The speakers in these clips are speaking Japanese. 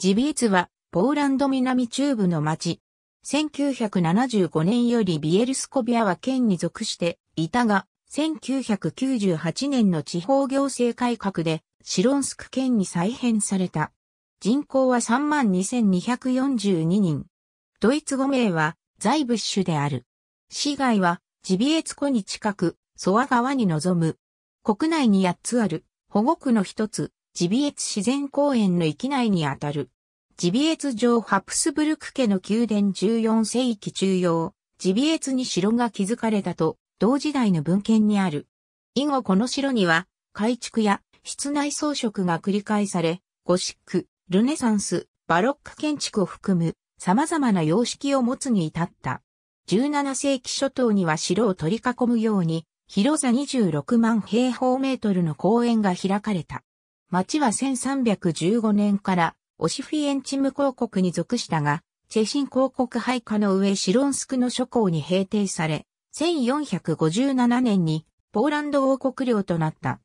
ジビーツは、ポーランド南中部の町。1975年よりビエルスコビアは県に属していたが、1998年の地方行政改革で、シロンスク県に再編された。人口は32,242人。ドイツ語名は、ザイブッシュである。市街は、ジビエツ湖に近く、ソワ川に臨む。国内に8つある、保護区の一つ、ジビエツ自然公園の域内にあたる。ジビエツ城ハプスブルク家の宮殿14世紀中央、ジビエツに城が築かれたと、同時代の文献にある。以後この城には、改築や室内装飾が繰り返され、ゴシック、ルネサンス、バロック建築を含む様々な様式を持つに至った。17世紀初頭には城を取り囲むように、広さ26万平方メートルの公園が開かれた。町は1315年からオシフィエンチム公国に属したが、チェシン公国配下の上シロンスクの諸侯に平定され、1457年にポーランド王国領となった。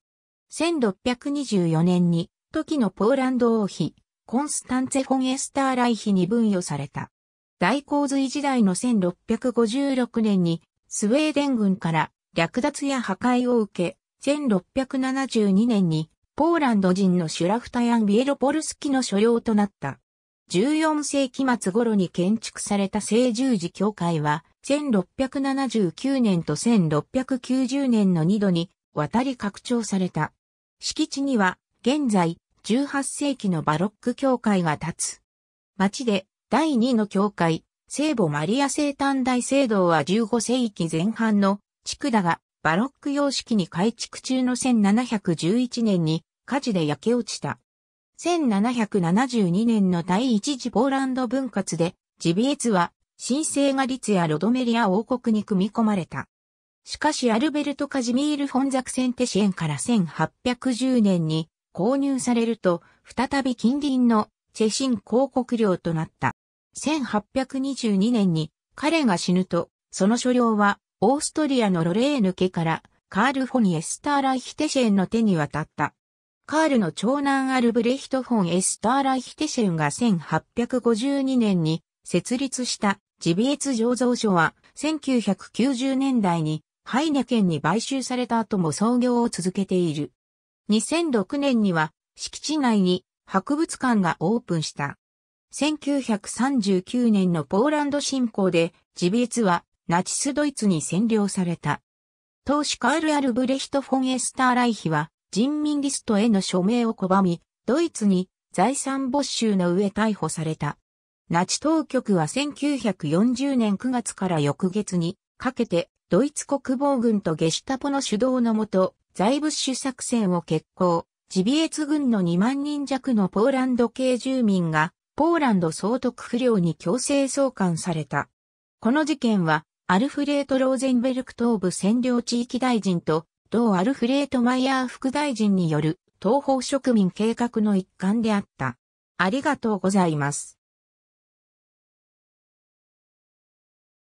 1624年に時のポーランド王妃、コンスタンツェ・フォン・エスター・ライヒに分与された。大洪水時代の1656年にスウェーデン軍から略奪や破壊を受け、1672年にポーランド人のシュラフタヤン・ビエロポルスキの所領となった。14世紀末頃に建築された聖十字教会は、1679年と1690年の2度に渡り拡張された。敷地には、現在、18世紀のバロック教会が立つ。町で、第2の教会、聖母マリア聖誕大聖堂は15世紀前半の地区だが、バロック様式に改築中の1711年に火事で焼け落ちた。1772年の第一次ポーランド分割で、ジビエツは新生ガリツやロドメリア王国に組み込まれた。しかしアルベルト・カジミール・フォンザクセンテシエンから1810年に購入されると、再び近隣のチェシン広告領となった。1822年に彼が死ぬと、その所領はオーストリアのロレーヌ家からカール・フォン・エスター・ライヒテシェンの手に渡った。カールの長男アルブレヒト・フォン・エスター・ライヒテシェンが1852年に設立したジビエツ醸造所は1990年代にハイネ県に買収された後も創業を続けている。2006年には敷地内に博物館がオープンした。1939年のポーランド侵攻で、ジビエツはナチスドイツに占領された。当主カール・アルブレヒト・フォン・エスター・ライヒは人民リストへの署名を拒み、ドイツに財産没収の上逮捕された。ナチ当局は1940年9月から翌月にかけてドイツ国防軍とゲシュタポの主導のもと、財物主作戦を決行、ジビエツ軍の2万人弱のポーランド系住民が、ポーランド総督不良に強制送還された。この事件は、アルフレート・ローゼンベルク東部占領地域大臣と、同アルフレート・マイヤー副大臣による東方植民計画の一環であった。ありがとうございます。